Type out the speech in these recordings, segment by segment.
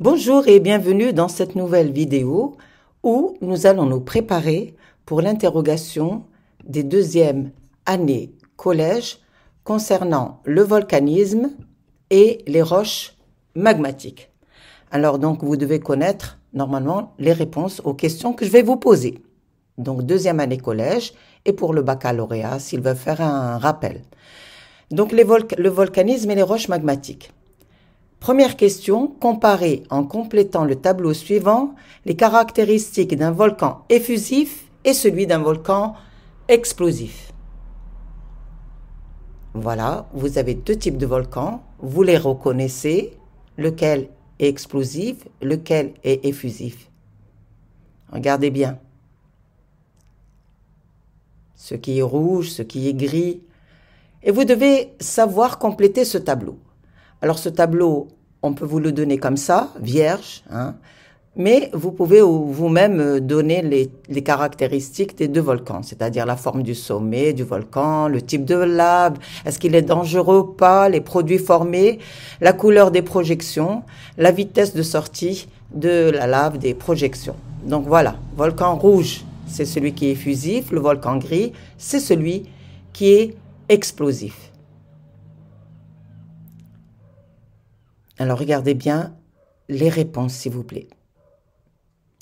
Bonjour et bienvenue dans cette nouvelle vidéo où nous allons nous préparer pour l'interrogation des deuxièmes années collège concernant le volcanisme et les roches magmatiques. Alors donc vous devez connaître normalement les réponses aux questions que je vais vous poser. Donc deuxième année collège et pour le baccalauréat s'il veut faire un rappel. Donc le volcanisme et les roches magmatiques. Première question, comparez en complétant le tableau suivant les caractéristiques d'un volcan effusif et celui d'un volcan explosif. Voilà, vous avez deux types de volcans, vous les reconnaissez, lequel est explosif, lequel est effusif. Regardez bien. Ce qui est rouge, ce qui est gris. Et vous devez savoir compléter ce tableau. Alors ce tableau, on peut vous le donner comme ça, vierge, hein, mais vous pouvez vous-même euh, donner les, les, caractéristiques des deux volcans, c'est-à-dire la forme du sommet du volcan, le type de lave, est-ce qu'il est dangereux ou pas, les produits formés, la couleur des projections, la vitesse de sortie de la lave des projections. Donc voilà, volcan rouge, c'est celui qui est fusif, le volcan gris, c'est celui qui est explosif. Alors regardez bien les réponses, s'il vous plaît.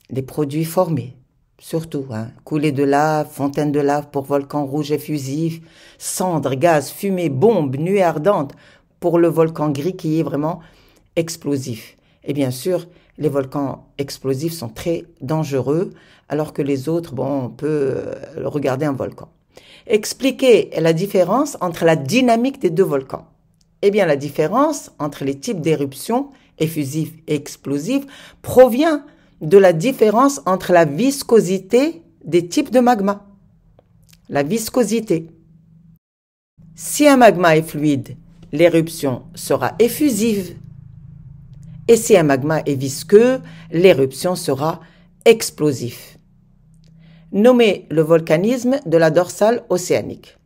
Les produits formés, surtout, hein, coulées de lave, fontaine de lave pour volcan rouge effusif, cendres, gaz, fumée, bombes, nuées ardentes pour le volcan gris qui est vraiment explosif. Et bien sûr, les volcans explosifs sont très dangereux, alors que les autres, bon, on peut euh, regarder un volcan. Expliquez la différence entre la dynamique des deux volcans. Eh bien, la différence entre les types d'éruptions effusives et explosives provient de la différence entre la viscosité des types de magma. La viscosité. Si un magma est fluide, l'éruption sera effusive. Et si un magma est visqueux, l'éruption sera explosive. Nommez le volcanisme de la dorsale océanique.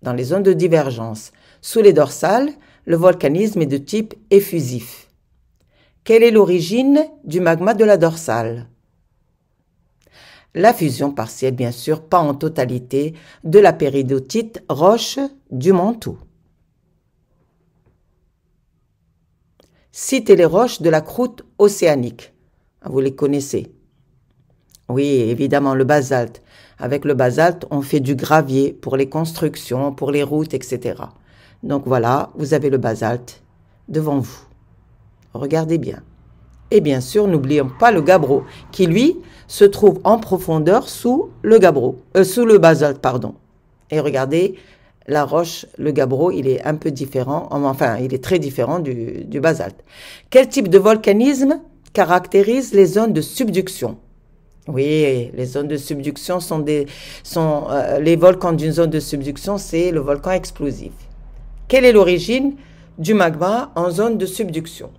Dans les zones de divergence, sous les dorsales, le volcanisme est de type effusif. Quelle est l'origine du magma de la dorsale La fusion partielle, bien sûr, pas en totalité, de la péridotite roche du manteau. Citez les roches de la croûte océanique. Ah, vous les connaissez. Oui, évidemment, le basalte. Avec le basalte, on fait du gravier pour les constructions, pour les routes, etc. Donc voilà, vous avez le basalte devant vous. Regardez bien. Et bien sûr, n'oublions pas le gabbro, qui lui se trouve en profondeur sous le gabbro, euh, sous le basalte, pardon. Et regardez, la roche, le gabbro, il est un peu différent, enfin, il est très différent du, basalte. Quel type de volcanisme caractérise les zones de subduction oui, les zones de subduction sont des sont euh, les volcans d'une zone de subduction, c'est le volcan explosif. Quelle est l'origine du magma en zone de subduction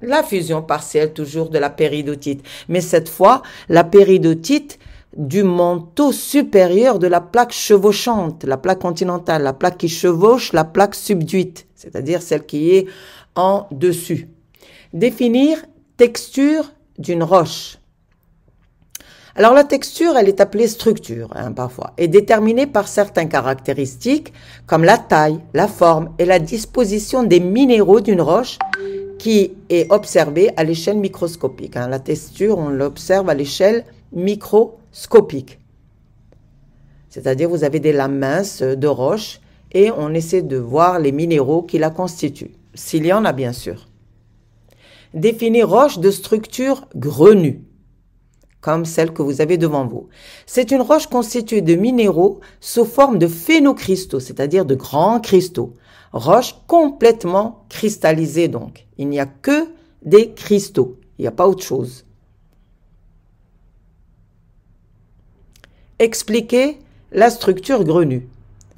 La fusion partielle toujours de la péridotite, mais cette fois la péridotite du manteau supérieur de la plaque chevauchante, la plaque continentale, la plaque qui chevauche la plaque subduite, c'est-à-dire celle qui est en dessus. Définir texture d'une roche. Alors la texture, elle est appelée structure hein, parfois, est déterminée par certaines caractéristiques comme la taille, la forme et la disposition des minéraux d'une roche qui est observée à l'échelle microscopique. Hein. La texture, on l'observe à l'échelle microscopique. C'est-à-dire vous avez des lames minces de roche et on essaie de voir les minéraux qui la constituent, s'il y en a bien sûr. Définir roche de structure grenue comme celle que vous avez devant vous. C'est une roche constituée de minéraux sous forme de phénocristaux, c'est-à-dire de grands cristaux. Roche complètement cristallisée donc. Il n'y a que des cristaux, il n'y a pas autre chose. Expliquez la structure grenue.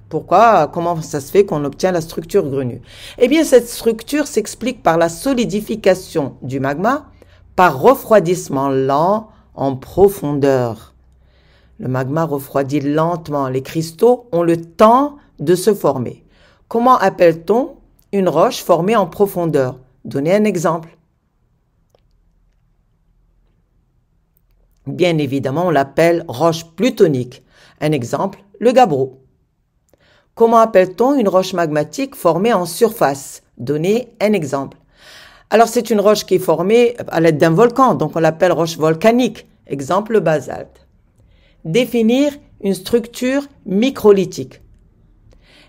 Pourquoi Comment ça se fait qu'on obtient la structure grenue Eh bien, cette structure s'explique par la solidification du magma, par refroidissement lent, en profondeur. Le magma refroidit lentement. Les cristaux ont le temps de se former. Comment appelle-t-on une roche formée en profondeur Donnez un exemple. Bien évidemment, on l'appelle roche plutonique. Un exemple, le gabbro. Comment appelle-t-on une roche magmatique formée en surface Donnez un exemple. Alors c'est une roche qui est formée à l'aide d'un volcan, donc on l'appelle roche volcanique, exemple basalte. Définir une structure microlithique.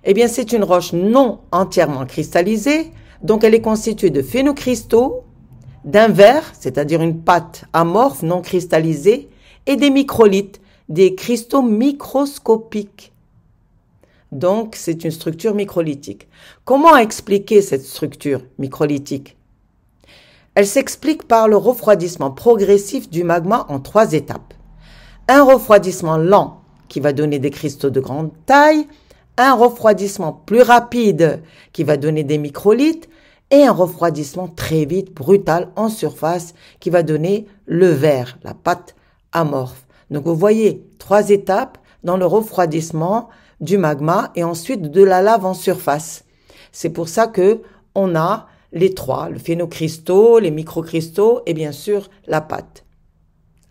Eh bien c'est une roche non entièrement cristallisée, donc elle est constituée de phénocristaux, d'un verre, c'est-à-dire une pâte amorphe non cristallisée, et des microlithes, des cristaux microscopiques. Donc c'est une structure microlithique. Comment expliquer cette structure microlithique elle s'explique par le refroidissement progressif du magma en trois étapes. Un refroidissement lent qui va donner des cristaux de grande taille, un refroidissement plus rapide qui va donner des microlithes et un refroidissement très vite, brutal, en surface qui va donner le verre, la pâte amorphe. Donc vous voyez trois étapes dans le refroidissement du magma et ensuite de la lave en surface. C'est pour ça que on a les trois, le phénocristaux, les microcristaux et bien sûr la pâte.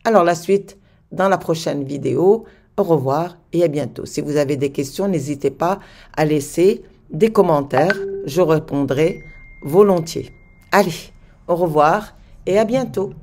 Alors la suite dans la prochaine vidéo. Au revoir et à bientôt. Si vous avez des questions, n'hésitez pas à laisser des commentaires. Je répondrai volontiers. Allez, au revoir et à bientôt.